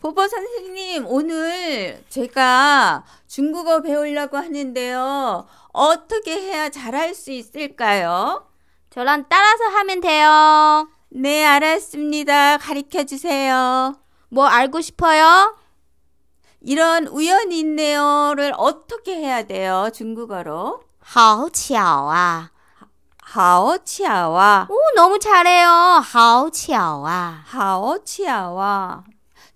보보 선생님, 오늘 제가 중국어 배우려고 하는데요. 어떻게 해야 잘할 수 있을까요? 저랑 따라서 하면 돼요. 네, 알았습니다. 가르쳐 주세요. 뭐 알고 싶어요? 이런 우연이 있네요를 어떻게 해야 돼요, 중국어로? 好巧啊.好巧啊. 오, 너무 잘해요. 好巧啊.好巧啊.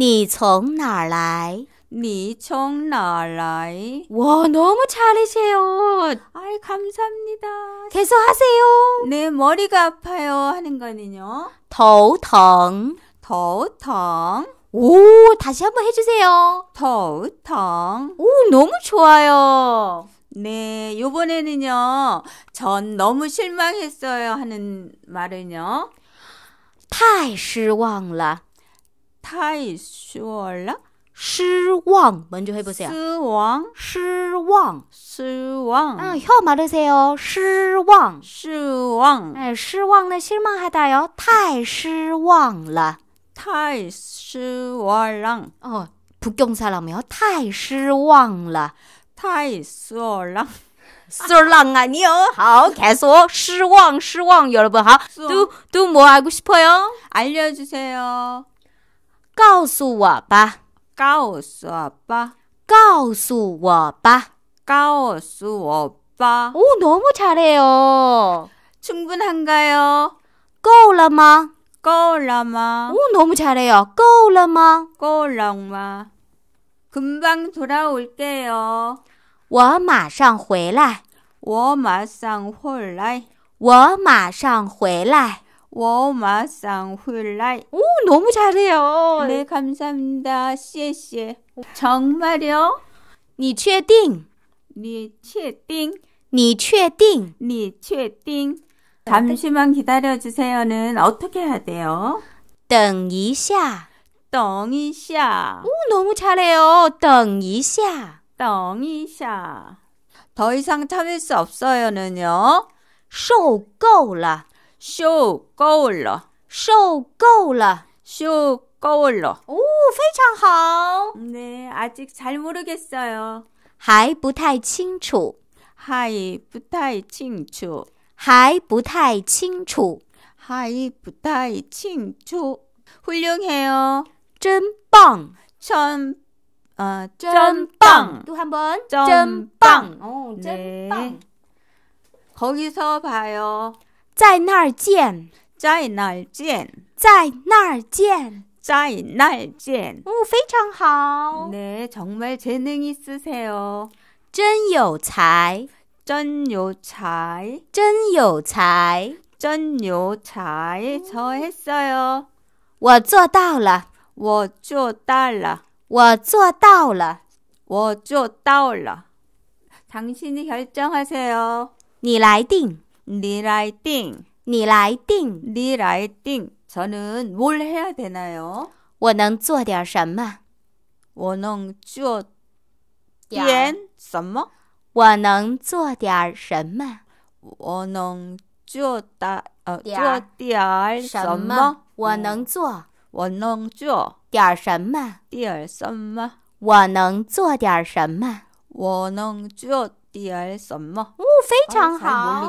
你从哪儿来？你从哪儿来？와 너무 잘하세요. 아이 감사합니다. 계속하세요. 내 머리가 아파요 하는 거는요. 头疼.头疼.오 다시 한번 해주세요. 头疼.오 너무 좋아요. 네, 요번에는요. 전 너무 실망했어요 하는 말은요. 太失望了. 타이 슈얼라? 실왕 먼저 해보세요. 스왕 실왕 실왕 응, 혀 마르세요. 실왕 실왕 네, 실왕은 실망하다요. 타이 실왕라 타이 실왕랑 어, 북경 사람이요. 타이 실왕라 타이 실왕 쏠랑 아니요. 하, 계속 실왕 실왕 여러분 하. 또또 뭐 알고 싶어요? 알려주세요. 告诉我吧，告诉我吧，告诉我吧，告诉我吧。오 너무 잘해요. 충분한가요? 够了吗? 꼬라마. 오 너무 잘해요. 够了吗? 꼬랑마. 금방 돌아올게요. 我马上回来.我马上回来.我马上回来. 워마상 훌라이. 오, 너무 잘해요. 네, 감사합니다. 谢谢. 정말요? 니确定니确定니确定니确定 잠시만 기다려주세요는 어떻게 해야 돼요? 等一下.等一下. 오, 너무 잘해요. 等一下.等一下.더 이상 참을 수 없어요는요. 受够了. 쇼够了，受够了，쇼够了。 오, 非常好. 네, 아직 잘 모르겠어요. 还不太清楚， 하이 부타이 칭추. 还不太清楚， 하이 부타이 칭추. 훌륭해요. 真棒， 전, 어, 전또한 번, 전전 빵. 오, 네. 전 빵. 거기서 봐요. 在那儿见，在那儿见，在那儿见，在那儿见。哦，非常好。你从没才能意思哟，真有才，真有才，真有才，真有才。好意思哟，我做到了，我做到了，我做到了，我做到了。당신이결정하세 요， 你来定。你来定，你来定，你来定。저는뭘해야되나 요？ 我能做点什么？我能做点什么？我能做点什么？我能做点什么？我能做点什么？点什么？我能做点什么？我能做点什么？唔，非常好。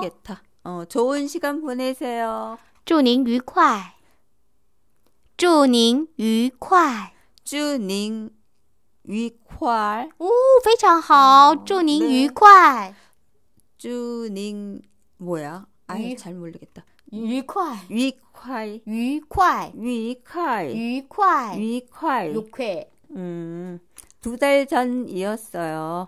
어, 좋은 시간 보내세요. 祝您愉快.祝您愉快.祝您愉快. 오, 非常好.祝您愉快.祝您 뭐야? 아예 잘 모르겠다. 愉快.愉快.愉快.愉快.愉快.愉快.愉快. 음. 두 달 전이었어요.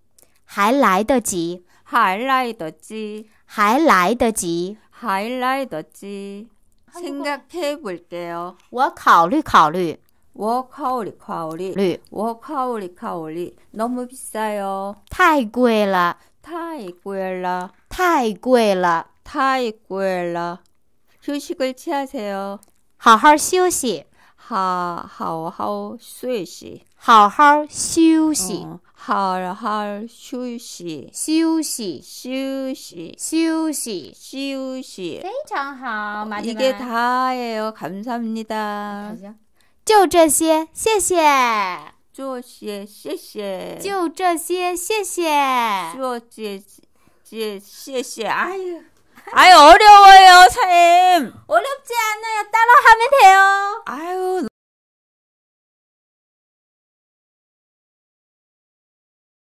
还来得及，还来得及，还来得及，还来得及。생각해볼게 요。 我考虑考虑，我考虑考虑，我考虑考虑。너무비싸 요。 太贵了，太贵了，太贵了，太贵了。休息을취하세 요。 好好休息。好好好睡息，好好休息，好好休息，休息休息休息休息，非常好。马게다예요감사합니다好像就这些，谢谢。就些，谢谢。就这些，谢谢。就这些，谢谢呀。 아유 어려워요, 사임. 어렵지 않아요. 따라하면 돼요. 아유